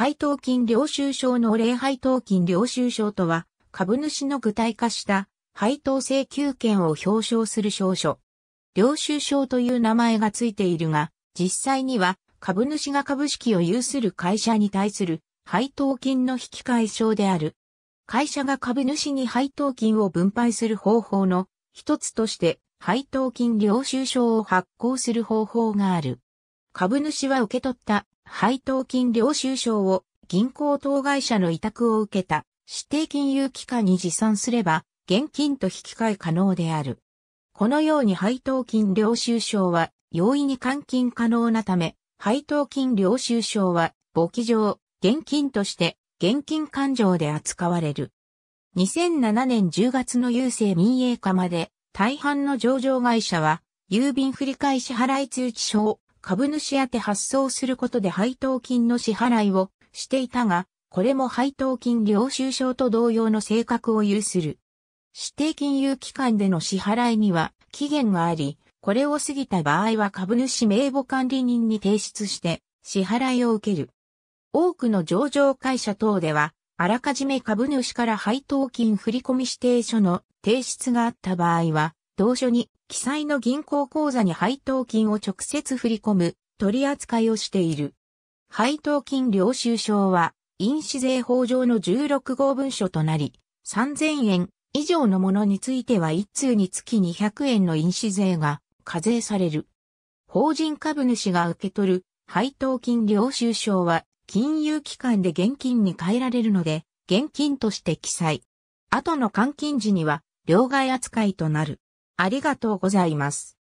配当金領収証の例配当金領収証とは、株主の具体化した配当請求権を表彰する証書。領収証という名前がついているが、実際には株主が株式を有する会社に対する配当金の引き換え証である。会社が株主に配当金を分配する方法の一つとして配当金領収書を発行する方法がある。株主は受け取った配当金領収証を銀行当該社の委託を受けた指定金融機関に持参すれば現金と引き換え可能である。このように配当金領収証は容易に換金可能なため、配当金領収証は簿記上、現金として現金勘定で扱われる。2007年10月の郵政民営化まで大半の上場会社は郵便振替支払い通知書を株主宛て発送することで配当金の支払いをしていたが、これも配当金領収書と同様の性格を有する。指定金融機関での支払いには期限があり、これを過ぎた場合は株主名簿管理人に提出して支払いを受ける。多くの上場会社等では、あらかじめ株主から配当金振込指定書の提出があった場合は、同書に記載の銀行口座に配当金を直接振り込む取り扱いをしている。配当金領収証は、印紙税法上の16号文書となり、3000円以上のものについては1通につき200円の印紙税が課税される。法人株主が受け取る配当金領収証は、金融機関で現金に変えられるので、現金として記載。後の換金時には、両替扱いとなる。ありがとうございます。